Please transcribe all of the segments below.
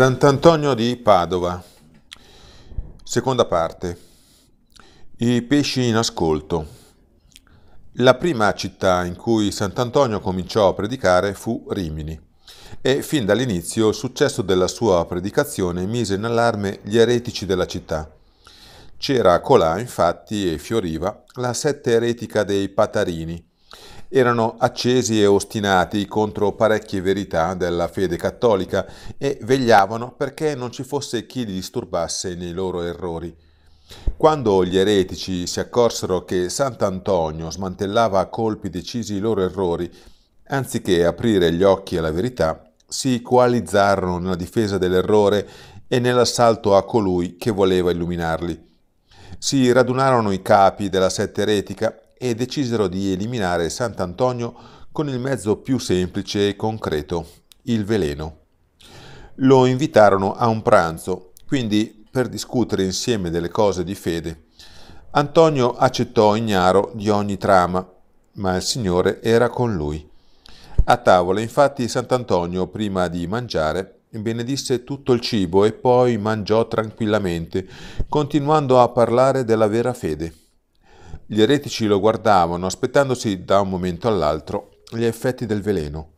Sant'Antonio di Padova, seconda parte. I pesci in ascolto. La prima città in cui Sant'Antonio cominciò a predicare fu Rimini e fin dall'inizio il successo della sua predicazione mise in allarme gli eretici della città. C'era colà infatti e fioriva la sette eretica dei Patarini, erano accesi e ostinati contro parecchie verità della fede cattolica e vegliavano perché non ci fosse chi li disturbasse nei loro errori. Quando gli eretici si accorsero che Sant'Antonio smantellava a colpi decisi i loro errori, anziché aprire gli occhi alla verità, si coalizzarono nella difesa dell'errore e nell'assalto a colui che voleva illuminarli. Si radunarono i capi della setta eretica e decisero di eliminare Sant'Antonio con il mezzo più semplice e concreto, il veleno. Lo invitarono a un pranzo, quindi per discutere insieme delle cose di fede. Antonio accettò ignaro di ogni trama, ma il Signore era con lui. A tavola, infatti, Sant'Antonio, prima di mangiare, benedisse tutto il cibo e poi mangiò tranquillamente, continuando a parlare della vera fede. Gli eretici lo guardavano, aspettandosi da un momento all'altro gli effetti del veleno.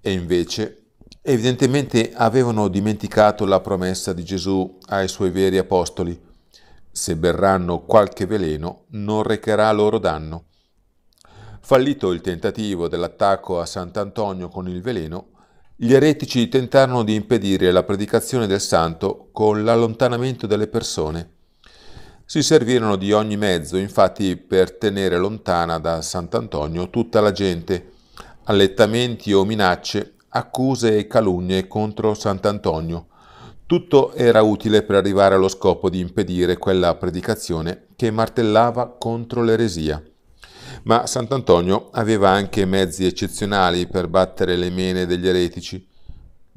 E invece, evidentemente avevano dimenticato la promessa di Gesù ai suoi veri apostoli. Se berranno qualche veleno, non recherà loro danno. Fallito il tentativo dell'attacco a Sant'Antonio con il veleno, gli eretici tentarono di impedire la predicazione del santo con l'allontanamento delle persone. Si servirono di ogni mezzo, infatti, per tenere lontana da Sant'Antonio tutta la gente, allettamenti o minacce, accuse e calunnie contro Sant'Antonio. Tutto era utile per arrivare allo scopo di impedire quella predicazione che martellava contro l'eresia. Ma Sant'Antonio aveva anche mezzi eccezionali per battere le mene degli eretici.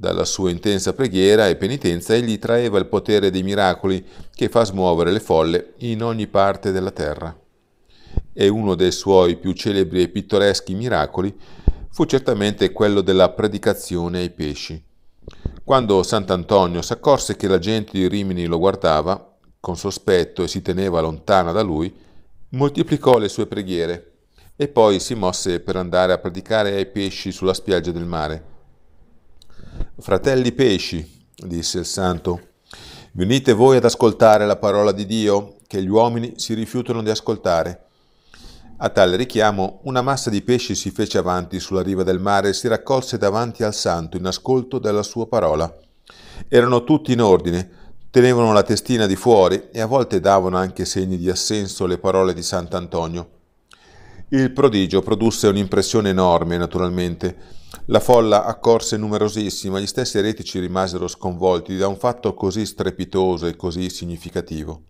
Dalla sua intensa preghiera e penitenza egli traeva il potere dei miracoli che fa smuovere le folle in ogni parte della terra. E uno dei suoi più celebri e pittoreschi miracoli fu certamente quello della predicazione ai pesci. Quando Sant'Antonio s'accorse che la gente di Rimini lo guardava con sospetto e si teneva lontana da lui, moltiplicò le sue preghiere e poi si mosse per andare a predicare ai pesci sulla spiaggia del mare. Fratelli pesci, disse il santo, venite voi ad ascoltare la parola di Dio che gli uomini si rifiutano di ascoltare. A tale richiamo una massa di pesci si fece avanti sulla riva del mare e si raccolse davanti al santo in ascolto della sua parola. Erano tutti in ordine, tenevano la testina di fuori e a volte davano anche segni di assenso alle parole di Sant'Antonio. Il prodigio produsse un'impressione enorme, naturalmente, la folla accorse numerosissima, gli stessi eretici rimasero sconvolti da un fatto così strepitoso e così significativo.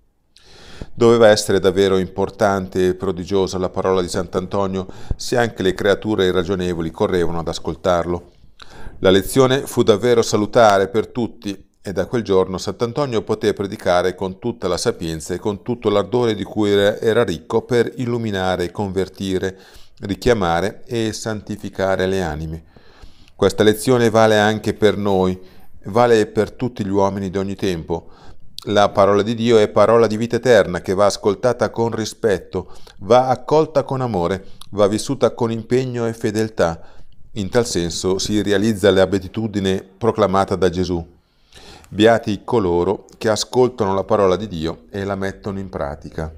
Doveva essere davvero importante e prodigiosa la parola di Sant'Antonio se anche le creature irragionevoli correvano ad ascoltarlo. La lezione fu davvero salutare per tutti e da quel giorno Sant'Antonio poté predicare con tutta la sapienza e con tutto l'ardore di cui era ricco per illuminare, convertire, richiamare e santificare le anime. Questa lezione vale anche per noi, vale per tutti gli uomini di ogni tempo. La parola di Dio è parola di vita eterna che va ascoltata con rispetto, va accolta con amore, va vissuta con impegno e fedeltà. In tal senso si realizza la beatitudine proclamata da Gesù. Beati coloro che ascoltano la parola di Dio e la mettono in pratica.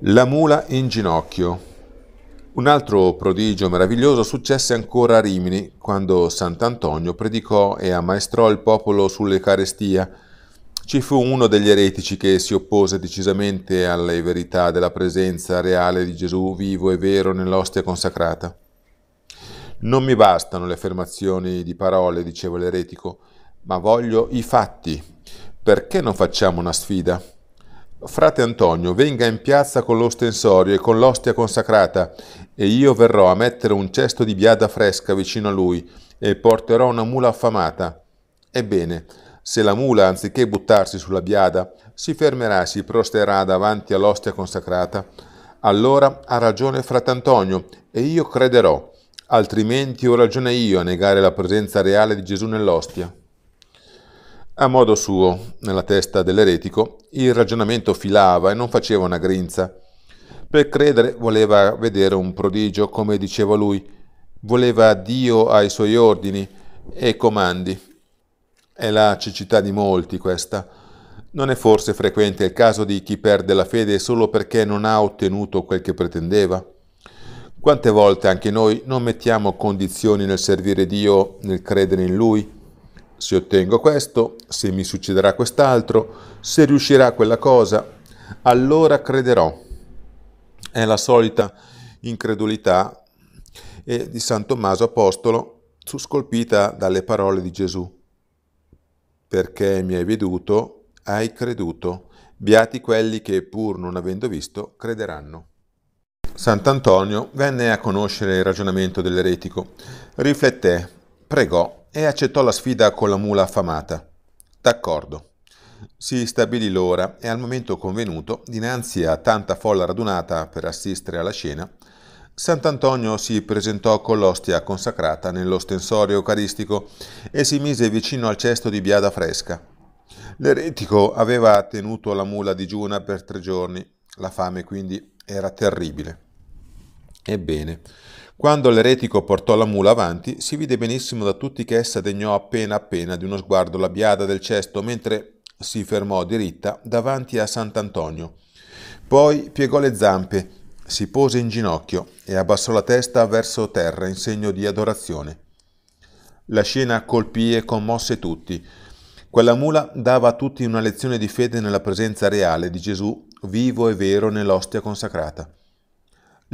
La mula in ginocchio. Un altro prodigio meraviglioso successe ancora a Rimini, quando Sant'Antonio predicò e ammaestrò il popolo sull'Ecarestia. Ci fu uno degli eretici che si oppose decisamente alle verità della presenza reale di Gesù vivo e vero nell'ostia consacrata. Non mi bastano le affermazioni di parole, diceva l'eretico, ma voglio i fatti. Perché non facciamo una sfida? Frate Antonio, venga in piazza con l'ostensorio e con l'ostia consacrata, e io verrò a mettere un cesto di biada fresca vicino a lui, e porterò una mula affamata. Ebbene, se la mula, anziché buttarsi sulla biada, si fermerà e si prosterà davanti all'ostia consacrata, allora ha ragione Frate Antonio, e io crederò, altrimenti ho ragione io a negare la presenza reale di Gesù nell'ostia. A modo suo, nella testa dell'eretico, il ragionamento filava e non faceva una grinza. Per credere voleva vedere un prodigio, come diceva lui, voleva Dio ai suoi ordini e comandi. È la cecità di molti questa. Non è forse frequente il caso di chi perde la fede solo perché non ha ottenuto quel che pretendeva? Quante volte anche noi non mettiamo condizioni nel servire Dio, nel credere in Lui? se ottengo questo, se mi succederà quest'altro, se riuscirà quella cosa, allora crederò. È la solita incredulità di San Tommaso Apostolo, scolpita dalle parole di Gesù. Perché mi hai veduto, hai creduto. Beati quelli che, pur non avendo visto, crederanno. Sant'Antonio venne a conoscere il ragionamento dell'eretico, rifletté, pregò e accettò la sfida con la mula affamata. D'accordo. Si stabilì l'ora e al momento convenuto, dinanzi a tanta folla radunata per assistere alla scena, Sant'Antonio si presentò con l'ostia consacrata nell'ostensorio eucaristico e si mise vicino al cesto di biada fresca. L'eretico aveva tenuto la mula digiuna per tre giorni, la fame quindi era terribile. Ebbene, quando l'eretico portò la mula avanti, si vide benissimo da tutti che essa degnò appena appena di uno sguardo la biada del cesto mentre si fermò diritta davanti a Sant'Antonio. Poi piegò le zampe, si pose in ginocchio e abbassò la testa verso terra in segno di adorazione. La scena colpì e commosse tutti. Quella mula dava a tutti una lezione di fede nella presenza reale di Gesù, vivo e vero nell'ostia consacrata.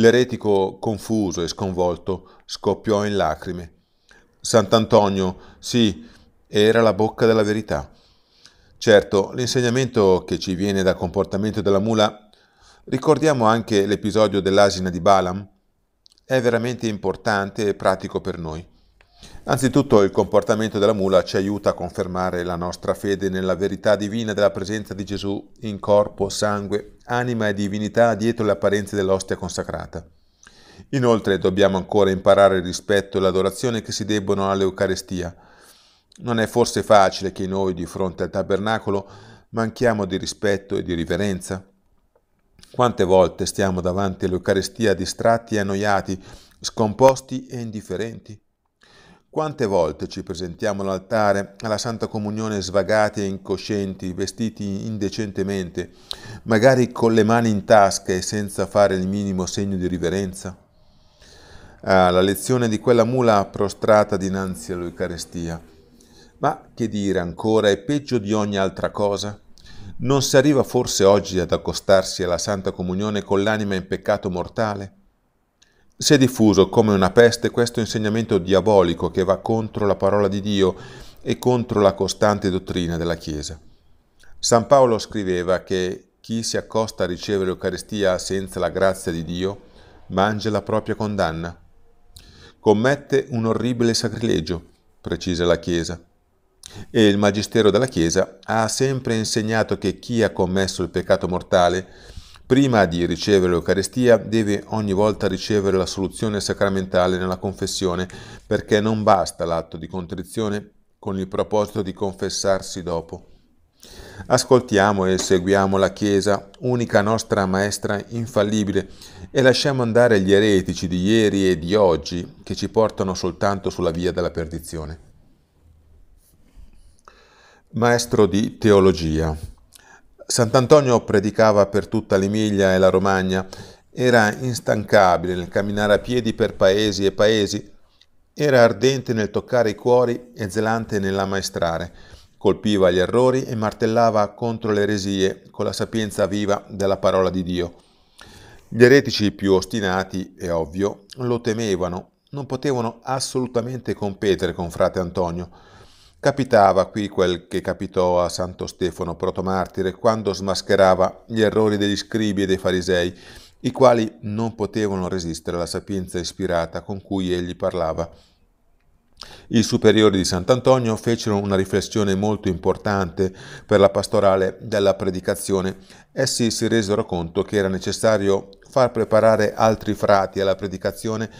L'eretico, confuso e sconvolto, scoppiò in lacrime. Sant'Antonio, sì, era la bocca della verità. Certo, l'insegnamento che ci viene dal comportamento della mula, ricordiamo anche l'episodio dell'asina di Balaam, è veramente importante e pratico per noi. Anzitutto il comportamento della mula ci aiuta a confermare la nostra fede nella verità divina della presenza di Gesù in corpo, sangue, anima e divinità dietro le apparenze dell'ostia consacrata. Inoltre dobbiamo ancora imparare il rispetto e l'adorazione che si debbono all'Eucarestia. Non è forse facile che noi di fronte al tabernacolo manchiamo di rispetto e di riverenza? Quante volte stiamo davanti all'Eucarestia distratti e annoiati, scomposti e indifferenti? Quante volte ci presentiamo all'altare, alla Santa Comunione svagati e incoscienti, vestiti indecentemente, magari con le mani in tasca e senza fare il minimo segno di riverenza? Ah, la lezione di quella mula prostrata dinanzi all'Eucarestia. Ma che dire ancora, è peggio di ogni altra cosa? Non si arriva forse oggi ad accostarsi alla Santa Comunione con l'anima in peccato mortale? Si è diffuso come una peste questo insegnamento diabolico che va contro la parola di Dio e contro la costante dottrina della Chiesa. San Paolo scriveva che chi si accosta a ricevere l'Eucaristia senza la grazia di Dio mangia la propria condanna. Commette un orribile sacrilegio, precisa la Chiesa. E il Magistero della Chiesa ha sempre insegnato che chi ha commesso il peccato mortale Prima di ricevere l'Eucarestia deve ogni volta ricevere la soluzione sacramentale nella confessione, perché non basta l'atto di contrizione con il proposito di confessarsi dopo. Ascoltiamo e seguiamo la Chiesa, unica nostra maestra infallibile, e lasciamo andare gli eretici di ieri e di oggi che ci portano soltanto sulla via della perdizione. Maestro di teologia. Sant'Antonio predicava per tutta l'Emilia e la Romagna, era instancabile nel camminare a piedi per paesi e paesi, era ardente nel toccare i cuori e zelante nell'ammaestrare, colpiva gli errori e martellava contro le eresie con la sapienza viva della parola di Dio. Gli eretici più ostinati, è ovvio, lo temevano, non potevano assolutamente competere con frate Antonio, Capitava qui quel che capitò a Santo Stefano protomartire quando smascherava gli errori degli scribi e dei farisei, i quali non potevano resistere alla sapienza ispirata con cui egli parlava. I superiori di Sant'Antonio fecero una riflessione molto importante per la pastorale della predicazione. Essi si resero conto che era necessario far preparare altri frati alla predicazione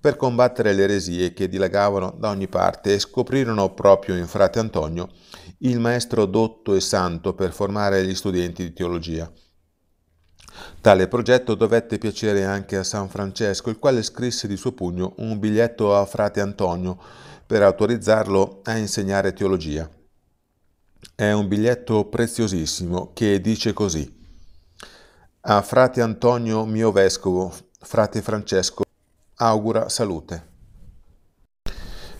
per combattere le eresie che dilagavano da ogni parte e scoprirono proprio in frate Antonio il maestro dotto e santo per formare gli studenti di teologia. Tale progetto dovette piacere anche a San Francesco, il quale scrisse di suo pugno un biglietto a frate Antonio per autorizzarlo a insegnare teologia. È un biglietto preziosissimo che dice così. A frate Antonio mio vescovo, frate Francesco, augura salute.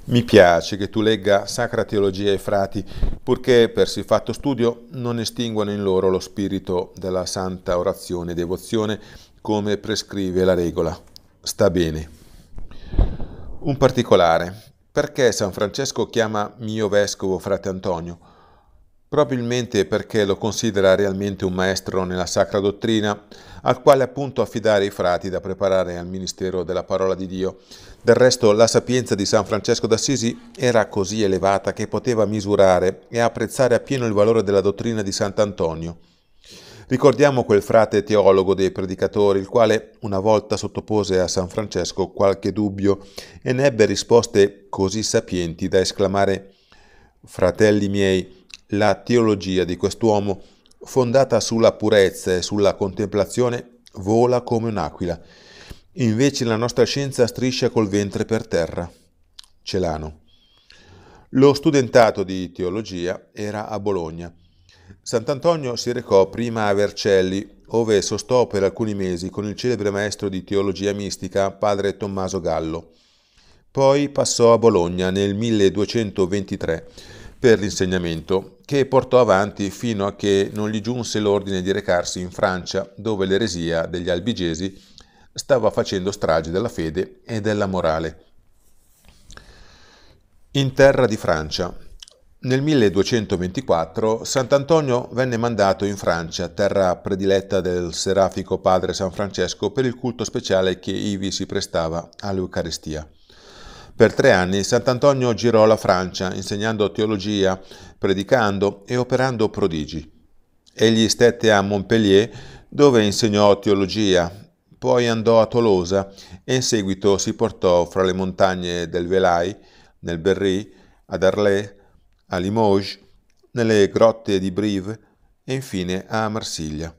Mi piace che tu legga Sacra Teologia ai frati, purché per sì fatto studio non estinguano in loro lo spirito della santa orazione e devozione come prescrive la regola. Sta bene. Un particolare. Perché San Francesco chiama mio vescovo frate Antonio? probabilmente perché lo considera realmente un maestro nella sacra dottrina, al quale appunto affidare i frati da preparare al ministero della parola di Dio. Del resto la sapienza di San Francesco d'Assisi era così elevata che poteva misurare e apprezzare appieno il valore della dottrina di Sant'Antonio. Ricordiamo quel frate teologo dei predicatori, il quale una volta sottopose a San Francesco qualche dubbio e ne ebbe risposte così sapienti da esclamare Fratelli miei, la teologia di quest'uomo, fondata sulla purezza e sulla contemplazione, vola come un'aquila. Invece la nostra scienza striscia col ventre per terra. Celano. Lo studentato di teologia era a Bologna. Sant'Antonio si recò prima a Vercelli, ove sostò per alcuni mesi con il celebre maestro di teologia mistica, padre Tommaso Gallo. Poi passò a Bologna nel 1223 per l'insegnamento, che portò avanti fino a che non gli giunse l'ordine di recarsi in Francia, dove l'eresia degli albigesi stava facendo strage della fede e della morale. In terra di Francia. Nel 1224 Sant'Antonio venne mandato in Francia, terra prediletta del serafico padre San Francesco, per il culto speciale che ivi si prestava all'Eucaristia. Per tre anni Sant'Antonio girò la Francia insegnando teologia, predicando e operando prodigi. Egli stette a Montpellier dove insegnò teologia, poi andò a Tolosa e in seguito si portò fra le montagne del Velay, nel Berry, ad Arlais, a Limoges, nelle grotte di Brive e infine a Marsiglia.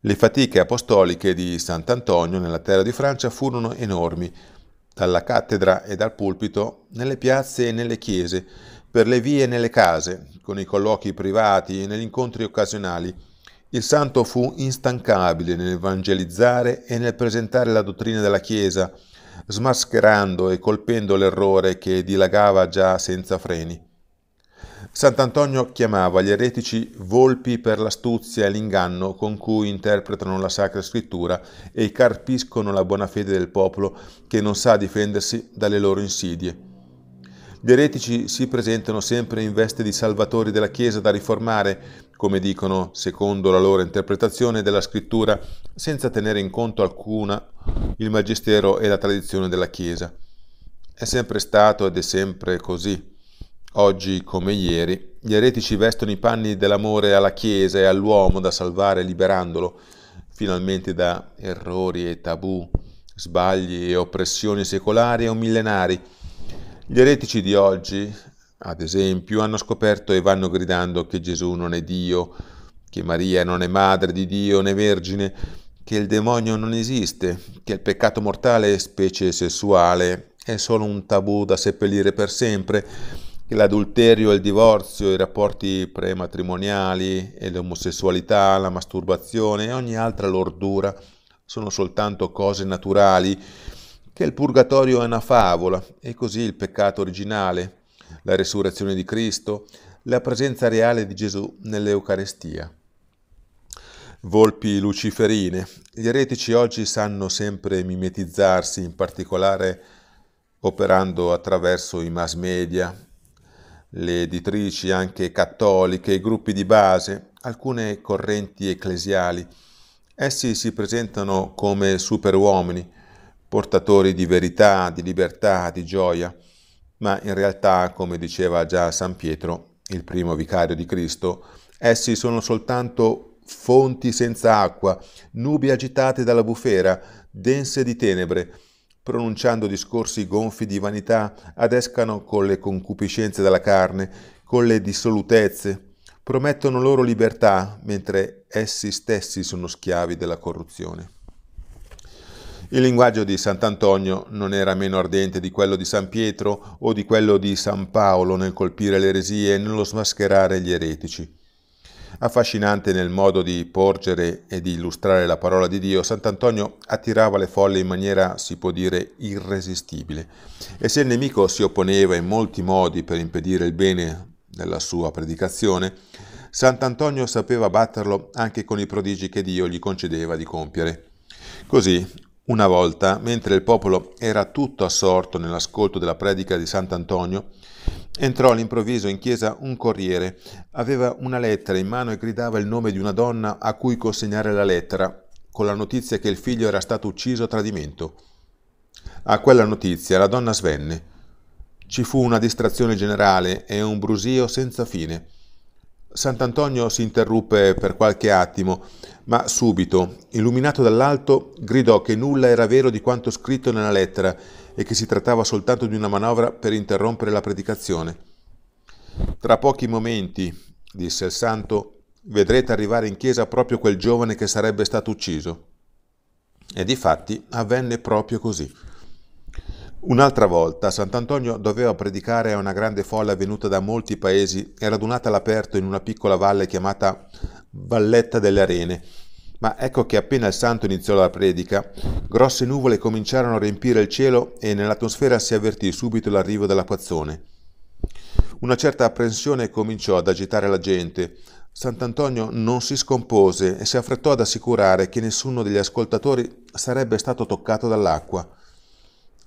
Le fatiche apostoliche di Sant'Antonio nella terra di Francia furono enormi dalla cattedra e dal pulpito, nelle piazze e nelle chiese, per le vie e nelle case, con i colloqui privati e negli incontri occasionali, il santo fu instancabile nell'evangelizzare e nel presentare la dottrina della Chiesa, smascherando e colpendo l'errore che dilagava già senza freni. Sant'Antonio chiamava gli eretici volpi per l'astuzia e l'inganno con cui interpretano la Sacra Scrittura e carpiscono la buona fede del popolo che non sa difendersi dalle loro insidie. Gli eretici si presentano sempre in veste di salvatori della Chiesa da riformare, come dicono secondo la loro interpretazione della Scrittura, senza tenere in conto alcuna il magistero e la tradizione della Chiesa. È sempre stato ed è sempre così. Oggi, come ieri, gli eretici vestono i panni dell'amore alla Chiesa e all'uomo da salvare liberandolo finalmente da errori e tabù, sbagli e oppressioni secolari o millenari. Gli eretici di oggi, ad esempio, hanno scoperto e vanno gridando che Gesù non è Dio, che Maria non è madre di Dio né vergine, che il demonio non esiste, che il peccato mortale, specie sessuale, è solo un tabù da seppellire per sempre che l'adulterio, il divorzio, i rapporti prematrimoniali, l'omosessualità, la masturbazione e ogni altra lordura sono soltanto cose naturali, che il purgatorio è una favola e così il peccato originale, la resurrezione di Cristo, la presenza reale di Gesù nell'Eucarestia. Volpi luciferine. Gli eretici oggi sanno sempre mimetizzarsi, in particolare operando attraverso i mass media, le editrici anche cattoliche, i gruppi di base, alcune correnti ecclesiali. Essi si presentano come superuomini, portatori di verità, di libertà, di gioia, ma in realtà, come diceva già San Pietro, il primo vicario di Cristo, essi sono soltanto fonti senza acqua, nubi agitate dalla bufera, dense di tenebre, pronunciando discorsi gonfi di vanità, adescano con le concupiscenze della carne, con le dissolutezze, promettono loro libertà, mentre essi stessi sono schiavi della corruzione. Il linguaggio di Sant'Antonio non era meno ardente di quello di San Pietro o di quello di San Paolo nel colpire le eresie e nello smascherare gli eretici. Affascinante nel modo di porgere e di illustrare la parola di Dio, Sant'Antonio attirava le folle in maniera, si può dire, irresistibile. E se il nemico si opponeva in molti modi per impedire il bene della sua predicazione, Sant'Antonio sapeva batterlo anche con i prodigi che Dio gli concedeva di compiere. Così, una volta, mentre il popolo era tutto assorto nell'ascolto della predica di Sant'Antonio, Entrò all'improvviso in chiesa un corriere. Aveva una lettera in mano e gridava il nome di una donna a cui consegnare la lettera, con la notizia che il figlio era stato ucciso a tradimento. A quella notizia la donna svenne. Ci fu una distrazione generale e un brusio senza fine. Sant'Antonio si interruppe per qualche attimo, ma subito, illuminato dall'alto, gridò che nulla era vero di quanto scritto nella lettera e che si trattava soltanto di una manovra per interrompere la predicazione. Tra pochi momenti, disse il santo, vedrete arrivare in chiesa proprio quel giovane che sarebbe stato ucciso. E difatti avvenne proprio così. Un'altra volta Sant'Antonio doveva predicare a una grande folla venuta da molti paesi e radunata all'aperto in una piccola valle chiamata Valletta delle Arene. Ma ecco che appena il santo iniziò la predica, grosse nuvole cominciarono a riempire il cielo e nell'atmosfera si avvertì subito l'arrivo dell'acquazzone. Una certa apprensione cominciò ad agitare la gente. Sant'Antonio non si scompose e si affrettò ad assicurare che nessuno degli ascoltatori sarebbe stato toccato dall'acqua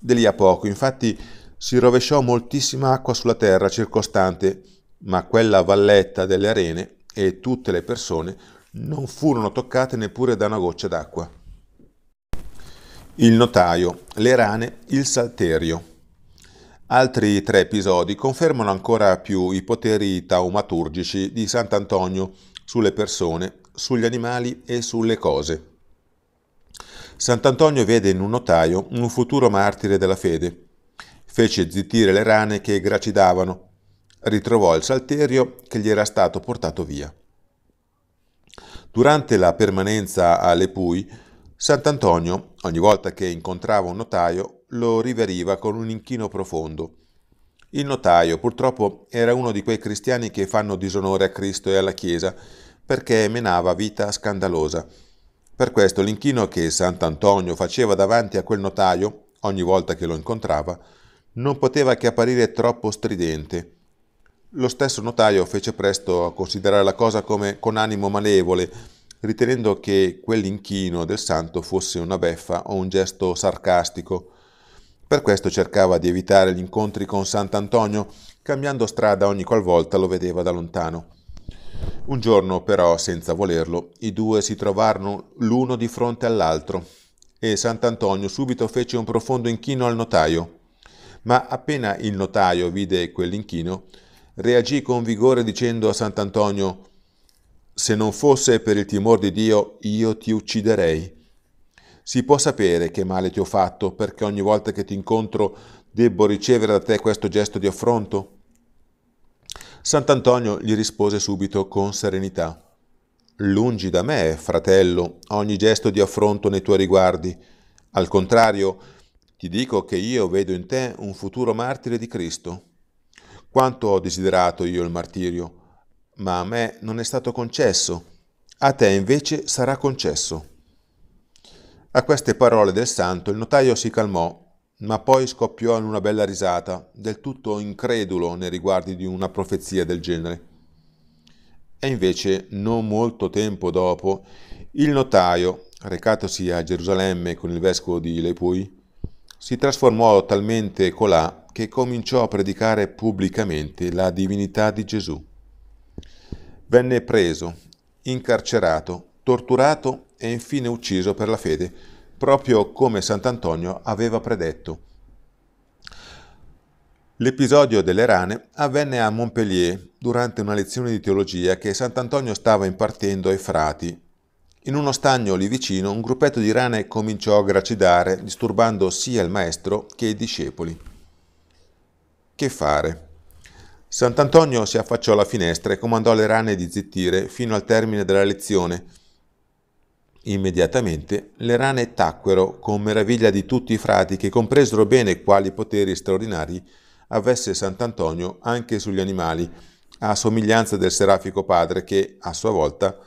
di lì a poco, infatti si rovesciò moltissima acqua sulla terra circostante, ma quella valletta delle arene e tutte le persone non furono toccate neppure da una goccia d'acqua. Il notaio, le rane, il salterio. Altri tre episodi confermano ancora più i poteri taumaturgici di Sant'Antonio sulle persone, sugli animali e sulle cose. Sant'Antonio vede in un notaio un futuro martire della fede. Fece zittire le rane che gracidavano, ritrovò il salterio che gli era stato portato via. Durante la permanenza a Lepui, Sant'Antonio, ogni volta che incontrava un notaio, lo riveriva con un inchino profondo. Il notaio, purtroppo, era uno di quei cristiani che fanno disonore a Cristo e alla Chiesa perché menava vita scandalosa per questo l'inchino che Sant'Antonio faceva davanti a quel notaio, ogni volta che lo incontrava, non poteva che apparire troppo stridente. Lo stesso notaio fece presto a considerare la cosa come con animo malevole, ritenendo che quell'inchino del santo fosse una beffa o un gesto sarcastico. Per questo cercava di evitare gli incontri con Sant'Antonio, cambiando strada ogni qualvolta lo vedeva da lontano. Un giorno però, senza volerlo, i due si trovarono l'uno di fronte all'altro e Sant'Antonio subito fece un profondo inchino al notaio. Ma appena il notaio vide quell'inchino, reagì con vigore dicendo a Sant'Antonio Se non fosse per il timor di Dio, io ti ucciderei. Si può sapere che male ti ho fatto perché ogni volta che ti incontro debbo ricevere da te questo gesto di affronto? Sant'Antonio gli rispose subito con serenità. Lungi da me, fratello, ogni gesto di affronto nei tuoi riguardi. Al contrario, ti dico che io vedo in te un futuro martire di Cristo. Quanto ho desiderato io il martirio, ma a me non è stato concesso, a te invece sarà concesso. A queste parole del santo il notaio si calmò ma poi scoppiò in una bella risata, del tutto incredulo nei riguardi di una profezia del genere. E invece, non molto tempo dopo, il notaio, recatosi a Gerusalemme con il vescovo di Lepui, si trasformò talmente colà che cominciò a predicare pubblicamente la divinità di Gesù. Venne preso, incarcerato, torturato e infine ucciso per la fede, proprio come Sant'Antonio aveva predetto. L'episodio delle rane avvenne a Montpellier durante una lezione di teologia che Sant'Antonio stava impartendo ai frati. In uno stagno lì vicino un gruppetto di rane cominciò a gracidare, disturbando sia il maestro che i discepoli. Che fare? Sant'Antonio si affacciò alla finestra e comandò alle rane di zittire fino al termine della lezione, Immediatamente le rane tacquero con meraviglia di tutti i frati che compresero bene quali poteri straordinari avesse Sant'Antonio anche sugli animali, a somiglianza del serafico padre che, a sua volta,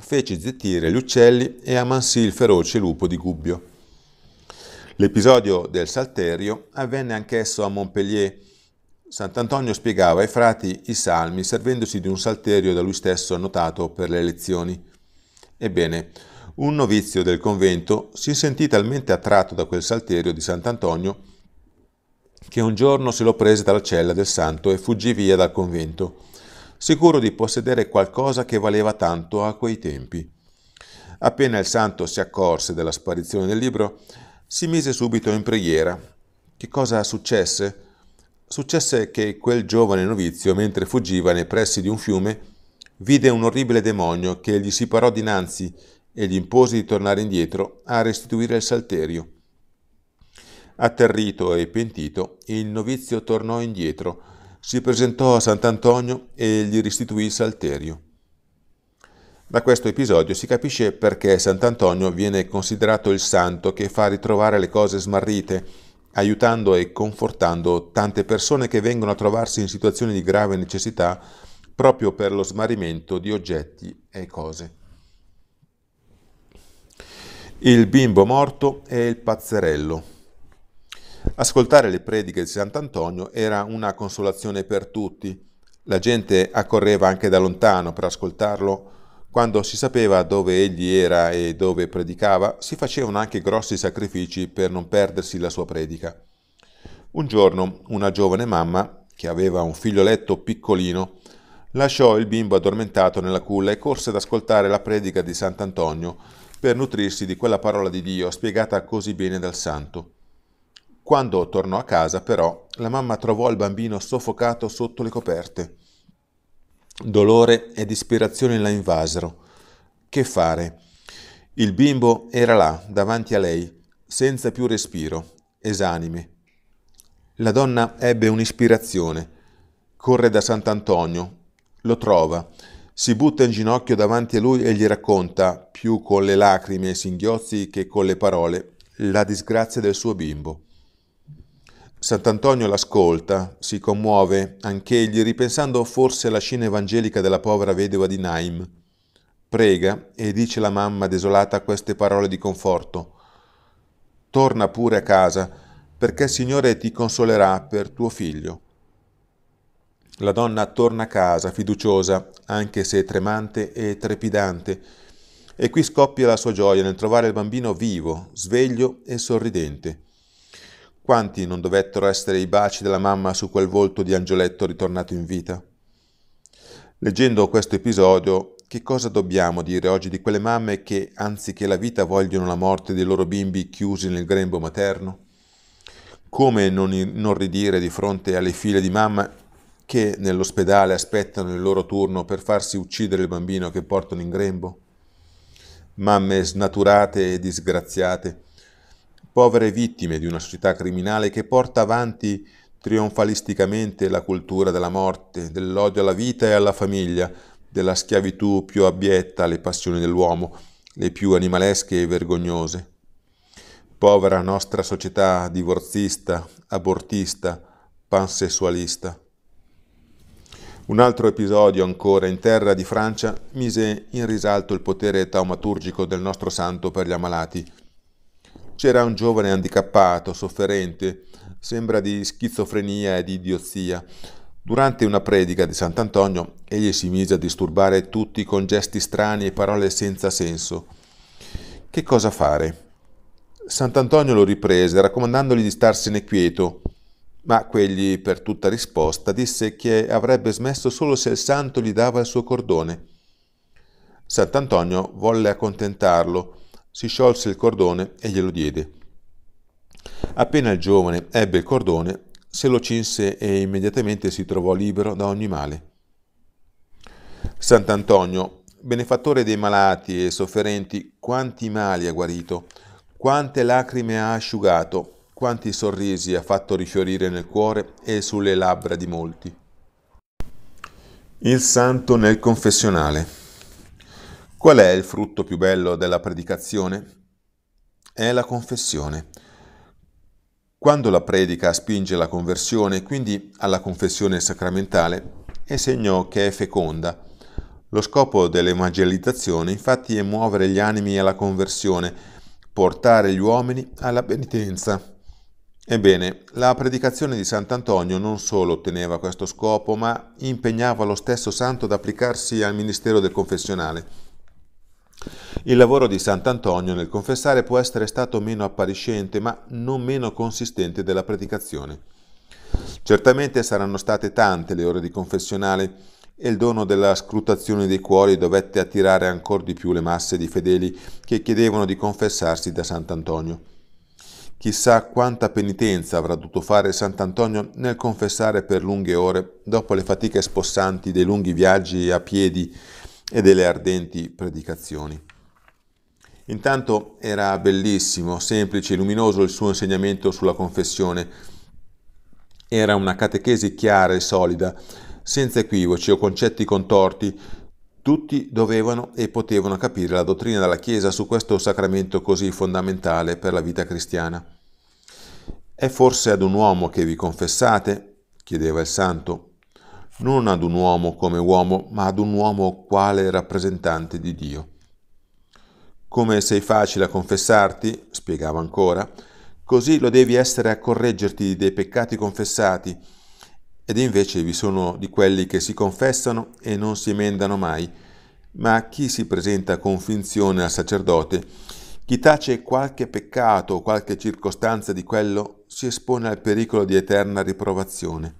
fece zittire gli uccelli e amansì il feroce lupo di Gubbio. L'episodio del Salterio avvenne anch'esso a Montpellier. Sant'Antonio spiegava ai frati i salmi servendosi di un salterio da lui stesso annotato per le lezioni. Ebbene, un novizio del convento si sentì talmente attratto da quel salterio di Sant'Antonio che un giorno se lo prese dalla cella del santo e fuggì via dal convento, sicuro di possedere qualcosa che valeva tanto a quei tempi. Appena il santo si accorse della sparizione del libro, si mise subito in preghiera. Che cosa successe? Successe che quel giovane novizio, mentre fuggiva nei pressi di un fiume, vide un orribile demonio che gli si parò dinanzi e gli impose di tornare indietro a restituire il salterio. Atterrito e pentito, il novizio tornò indietro, si presentò a Sant'Antonio e gli restituì il salterio. Da questo episodio si capisce perché Sant'Antonio viene considerato il santo che fa ritrovare le cose smarrite, aiutando e confortando tante persone che vengono a trovarsi in situazioni di grave necessità proprio per lo smarrimento di oggetti e cose. Il bimbo morto e il pazzerello. Ascoltare le prediche di Sant'Antonio era una consolazione per tutti. La gente accorreva anche da lontano per ascoltarlo. Quando si sapeva dove egli era e dove predicava, si facevano anche grossi sacrifici per non perdersi la sua predica. Un giorno una giovane mamma, che aveva un figlioletto piccolino, lasciò il bimbo addormentato nella culla e corse ad ascoltare la predica di Sant'Antonio per nutrirsi di quella parola di Dio spiegata così bene dal santo. Quando tornò a casa, però, la mamma trovò il bambino soffocato sotto le coperte. Dolore e disperazione la invasero. Che fare? Il bimbo era là, davanti a lei, senza più respiro, esanime. La donna ebbe un'ispirazione. Corre da Sant'Antonio, lo trova, si butta in ginocchio davanti a lui e gli racconta, più con le lacrime e i singhiozzi che con le parole, la disgrazia del suo bimbo. Sant'Antonio l'ascolta, si commuove anch'egli, ripensando forse alla scena evangelica della povera vedova di Naim. Prega e dice alla mamma desolata queste parole di conforto. Torna pure a casa, perché il Signore ti consolerà per tuo figlio. La donna torna a casa, fiduciosa, anche se tremante e trepidante, e qui scoppia la sua gioia nel trovare il bambino vivo, sveglio e sorridente. Quanti non dovettero essere i baci della mamma su quel volto di angioletto ritornato in vita? Leggendo questo episodio, che cosa dobbiamo dire oggi di quelle mamme che, anziché la vita, vogliono la morte dei loro bimbi chiusi nel grembo materno? Come non, non ridire di fronte alle file di mamma che nell'ospedale aspettano il loro turno per farsi uccidere il bambino che portano in grembo? Mamme snaturate e disgraziate, povere vittime di una società criminale che porta avanti trionfalisticamente la cultura della morte, dell'odio alla vita e alla famiglia, della schiavitù più abietta alle passioni dell'uomo, le più animalesche e vergognose. Povera nostra società divorzista, abortista, pansessualista. Un altro episodio ancora in terra di Francia mise in risalto il potere taumaturgico del nostro santo per gli ammalati. C'era un giovane handicappato, sofferente, sembra di schizofrenia e di idiozia. Durante una predica di Sant'Antonio, egli si mise a disturbare tutti con gesti strani e parole senza senso. Che cosa fare? Sant'Antonio lo riprese, raccomandandogli di starsene quieto ma quegli, per tutta risposta, disse che avrebbe smesso solo se il santo gli dava il suo cordone. Sant'Antonio volle accontentarlo, si sciolse il cordone e glielo diede. Appena il giovane ebbe il cordone, se lo cinse e immediatamente si trovò libero da ogni male. Sant'Antonio, benefattore dei malati e sofferenti, quanti mali ha guarito, quante lacrime ha asciugato, quanti sorrisi ha fatto rifiorire nel cuore e sulle labbra di molti. Il santo nel confessionale. Qual è il frutto più bello della predicazione? È la confessione. Quando la predica spinge alla conversione, quindi alla confessione sacramentale, è segno che è feconda. Lo scopo dell'evangelizzazione infatti è muovere gli animi alla conversione, portare gli uomini alla penitenza Ebbene, la predicazione di Sant'Antonio non solo otteneva questo scopo, ma impegnava lo stesso santo ad applicarsi al ministero del confessionale. Il lavoro di Sant'Antonio nel confessare può essere stato meno appariscente, ma non meno consistente della predicazione. Certamente saranno state tante le ore di confessionale e il dono della scrutazione dei cuori dovette attirare ancora di più le masse di fedeli che chiedevano di confessarsi da Sant'Antonio. Chissà quanta penitenza avrà dovuto fare Sant'Antonio nel confessare per lunghe ore, dopo le fatiche spossanti dei lunghi viaggi a piedi e delle ardenti predicazioni. Intanto era bellissimo, semplice e luminoso il suo insegnamento sulla confessione. Era una catechesi chiara e solida, senza equivoci o concetti contorti, tutti dovevano e potevano capire la dottrina della Chiesa su questo sacramento così fondamentale per la vita cristiana. È forse ad un uomo che vi confessate? chiedeva il santo. Non ad un uomo come uomo, ma ad un uomo quale rappresentante di Dio. Come sei facile a confessarti, spiegava ancora, così lo devi essere a correggerti dei peccati confessati ed invece vi sono di quelli che si confessano e non si emendano mai, ma chi si presenta con finzione al sacerdote, chi tace qualche peccato o qualche circostanza di quello, si espone al pericolo di eterna riprovazione.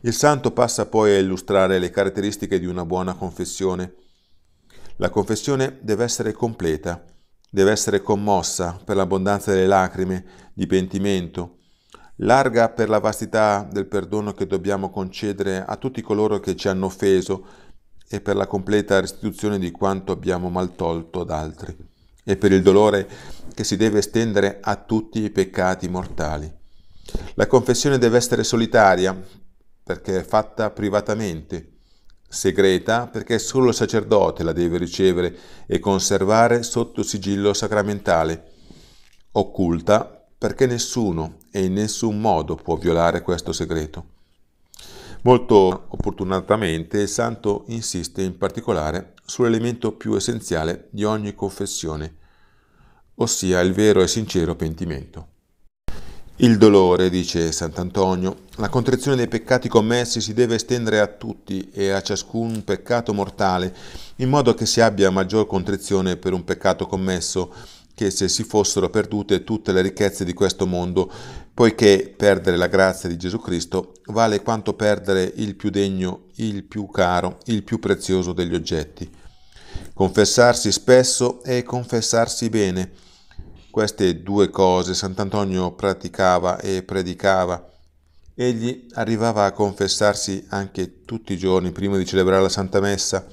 Il santo passa poi a illustrare le caratteristiche di una buona confessione. La confessione deve essere completa, deve essere commossa per l'abbondanza delle lacrime, di pentimento, larga per la vastità del perdono che dobbiamo concedere a tutti coloro che ci hanno offeso e per la completa restituzione di quanto abbiamo maltolto ad altri e per il dolore che si deve estendere a tutti i peccati mortali. La confessione deve essere solitaria perché è fatta privatamente, segreta perché solo il sacerdote la deve ricevere e conservare sotto sigillo sacramentale, occulta perché nessuno e in nessun modo può violare questo segreto. Molto opportunatamente il santo insiste in particolare sull'elemento più essenziale di ogni confessione, ossia il vero e sincero pentimento. Il dolore, dice Sant'Antonio, la contrizione dei peccati commessi si deve estendere a tutti e a ciascun peccato mortale, in modo che si abbia maggior contrizione per un peccato commesso che se si fossero perdute tutte le ricchezze di questo mondo, poiché perdere la grazia di Gesù Cristo vale quanto perdere il più degno, il più caro, il più prezioso degli oggetti. Confessarsi spesso e confessarsi bene. Queste due cose Sant'Antonio praticava e predicava. Egli arrivava a confessarsi anche tutti i giorni prima di celebrare la Santa Messa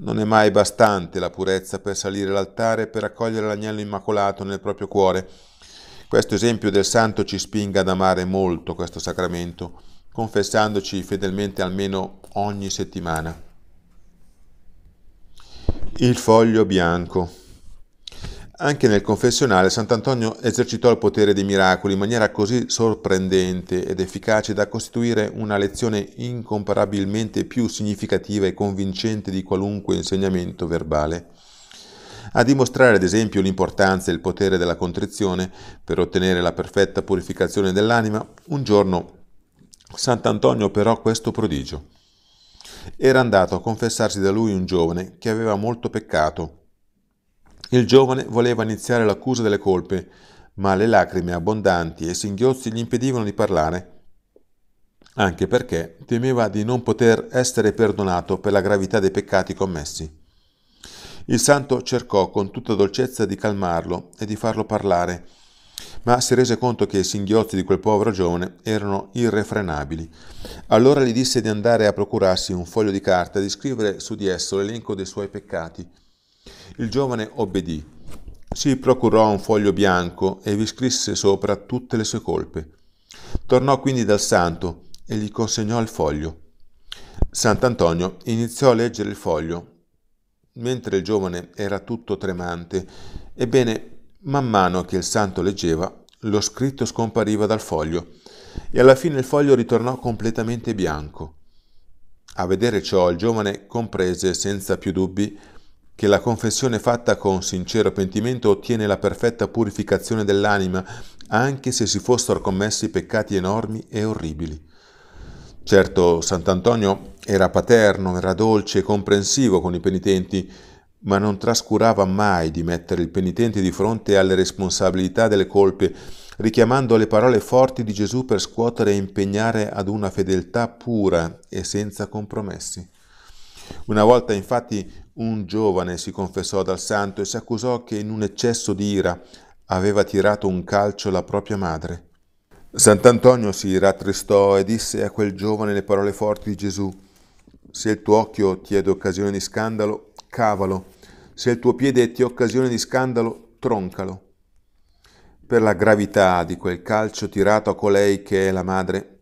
non è mai bastante la purezza per salire l'altare e per accogliere l'agnello immacolato nel proprio cuore. Questo esempio del santo ci spinga ad amare molto questo sacramento, confessandoci fedelmente almeno ogni settimana. Il foglio bianco. Anche nel confessionale Sant'Antonio esercitò il potere dei miracoli in maniera così sorprendente ed efficace da costituire una lezione incomparabilmente più significativa e convincente di qualunque insegnamento verbale. A dimostrare ad esempio l'importanza e il potere della contrizione per ottenere la perfetta purificazione dell'anima, un giorno Sant'Antonio operò questo prodigio. Era andato a confessarsi da lui un giovane che aveva molto peccato il giovane voleva iniziare l'accusa delle colpe, ma le lacrime abbondanti e i singhiozzi gli impedivano di parlare, anche perché temeva di non poter essere perdonato per la gravità dei peccati commessi. Il santo cercò con tutta dolcezza di calmarlo e di farlo parlare, ma si rese conto che i singhiozzi di quel povero giovane erano irrefrenabili. Allora gli disse di andare a procurarsi un foglio di carta e di scrivere su di esso l'elenco dei suoi peccati. Il giovane obbedì. Si procurò un foglio bianco e vi scrisse sopra tutte le sue colpe. Tornò quindi dal santo e gli consegnò il foglio. Sant'Antonio iniziò a leggere il foglio. Mentre il giovane era tutto tremante, ebbene, man mano che il santo leggeva, lo scritto scompariva dal foglio e alla fine il foglio ritornò completamente bianco. A vedere ciò il giovane comprese senza più dubbi che la confessione fatta con sincero pentimento ottiene la perfetta purificazione dell'anima, anche se si fossero commessi peccati enormi e orribili. Certo, Sant'Antonio era paterno, era dolce e comprensivo con i penitenti, ma non trascurava mai di mettere il penitente di fronte alle responsabilità delle colpe, richiamando le parole forti di Gesù per scuotere e impegnare ad una fedeltà pura e senza compromessi. Una volta infatti un giovane si confessò dal santo e si accusò che in un eccesso di ira aveva tirato un calcio alla propria madre. Sant'Antonio si rattristò e disse a quel giovane le parole forti di Gesù, se il tuo occhio ti è d'occasione di scandalo, cavalo, se il tuo piede ti è occasione di scandalo, troncalo. Per la gravità di quel calcio tirato a colei che è la madre,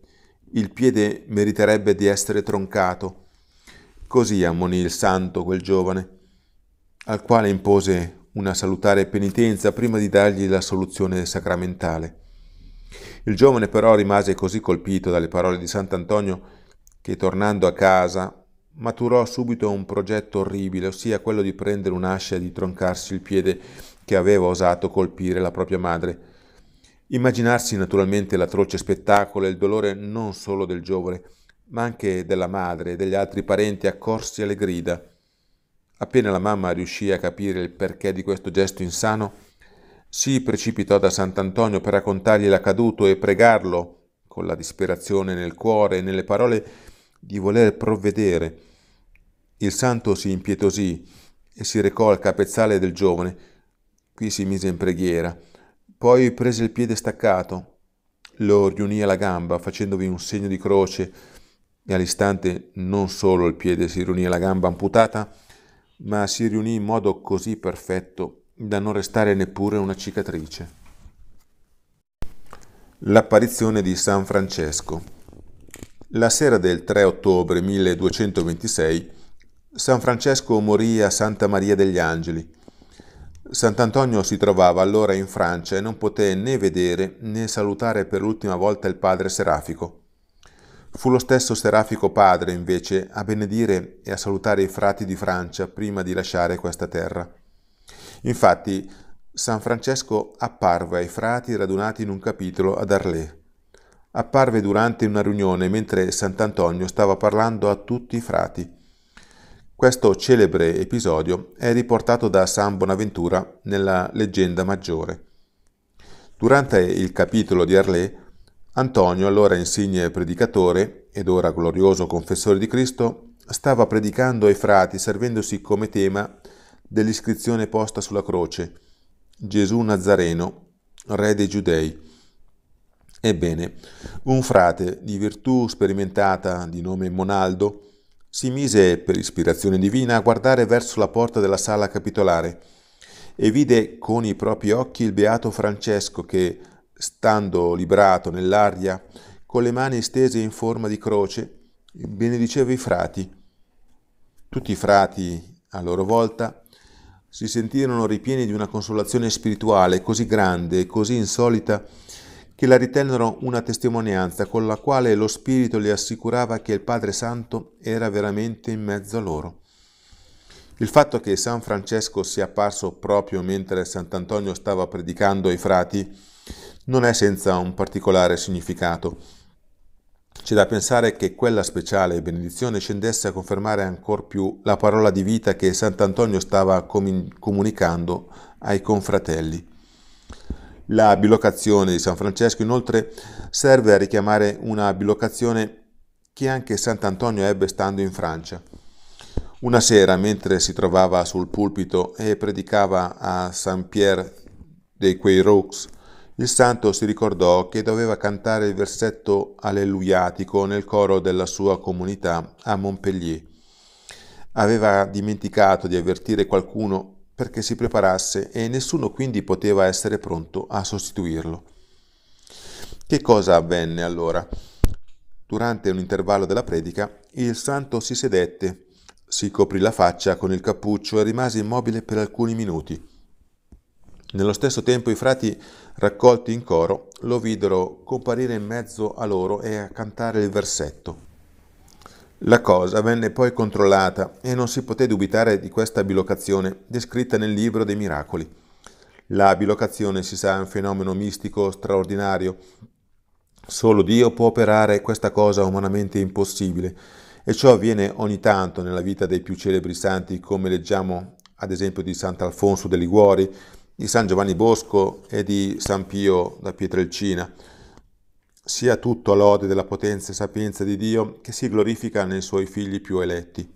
il piede meriterebbe di essere troncato, Così ammonì il santo quel giovane, al quale impose una salutare penitenza prima di dargli la soluzione sacramentale. Il giovane però rimase così colpito dalle parole di Sant'Antonio che tornando a casa maturò subito un progetto orribile, ossia quello di prendere un'ascia e di troncarsi il piede che aveva osato colpire la propria madre. Immaginarsi naturalmente l'atroce spettacolo e il dolore non solo del giovane, ma anche della madre e degli altri parenti accorsi alle grida. Appena la mamma riuscì a capire il perché di questo gesto insano, si precipitò da Sant'Antonio per raccontargli l'accaduto e pregarlo, con la disperazione nel cuore e nelle parole, di voler provvedere. Il santo si impietosì e si recò al capezzale del giovane. Qui si mise in preghiera. Poi prese il piede staccato, lo riunì alla gamba facendovi un segno di croce e all'istante non solo il piede si riunì alla gamba amputata, ma si riunì in modo così perfetto da non restare neppure una cicatrice. L'apparizione di San Francesco. La sera del 3 ottobre 1226 San Francesco morì a Santa Maria degli Angeli. Sant'Antonio si trovava allora in Francia e non poté né vedere né salutare per l'ultima volta il padre serafico. Fu lo stesso Serafico padre, invece, a benedire e a salutare i frati di Francia prima di lasciare questa terra. Infatti, San Francesco apparve ai frati radunati in un capitolo ad Arlè. Apparve durante una riunione mentre Sant'Antonio stava parlando a tutti i frati. Questo celebre episodio è riportato da San Bonaventura nella leggenda maggiore. Durante il capitolo di Arlè, Antonio, allora insigne predicatore ed ora glorioso confessore di Cristo, stava predicando ai frati servendosi come tema dell'iscrizione posta sulla croce Gesù Nazareno, re dei giudei. Ebbene, un frate di virtù sperimentata di nome Monaldo si mise per ispirazione divina a guardare verso la porta della sala capitolare e vide con i propri occhi il beato Francesco che stando librato nell'aria, con le mani stese in forma di croce, benediceva i frati. Tutti i frati, a loro volta, si sentirono ripieni di una consolazione spirituale così grande e così insolita che la ritennero una testimonianza con la quale lo Spirito le assicurava che il Padre Santo era veramente in mezzo a loro. Il fatto che San Francesco sia apparso proprio mentre Sant'Antonio stava predicando ai frati non è senza un particolare significato. C'è da pensare che quella speciale benedizione scendesse a confermare ancor più la parola di vita che Sant'Antonio stava comunicando ai confratelli. La bilocazione di San Francesco inoltre serve a richiamare una bilocazione che anche Sant'Antonio ebbe stando in Francia. Una sera, mentre si trovava sul pulpito e predicava a Saint-Pierre de Queyraux, il santo si ricordò che doveva cantare il versetto alleluiatico nel coro della sua comunità a Montpellier. Aveva dimenticato di avvertire qualcuno perché si preparasse e nessuno quindi poteva essere pronto a sostituirlo. Che cosa avvenne allora? Durante un intervallo della predica, il santo si sedette, si coprì la faccia con il cappuccio e rimase immobile per alcuni minuti. Nello stesso tempo i frati Raccolti in coro, lo videro comparire in mezzo a loro e a cantare il versetto. La cosa venne poi controllata e non si poté dubitare di questa bilocazione descritta nel libro dei miracoli. La bilocazione si sa è un fenomeno mistico straordinario. Solo Dio può operare questa cosa umanamente impossibile e ciò avviene ogni tanto nella vita dei più celebri santi come leggiamo ad esempio di Sant'Alfonso de Liguori, di San Giovanni Bosco e di San Pio da Pietrelcina. Sia tutto a lode della potenza e sapienza di Dio che si glorifica nei suoi figli più eletti.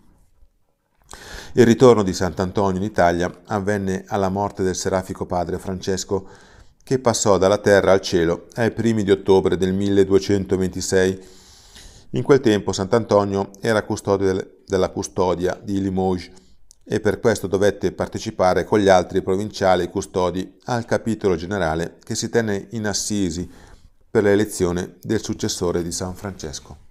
Il ritorno di Sant'Antonio in Italia avvenne alla morte del serafico padre Francesco, che passò dalla terra al cielo ai primi di ottobre del 1226. In quel tempo Sant'Antonio era custode della custodia di Limoges e per questo dovette partecipare con gli altri provinciali custodi al capitolo generale che si tenne in Assisi per l'elezione del successore di San Francesco.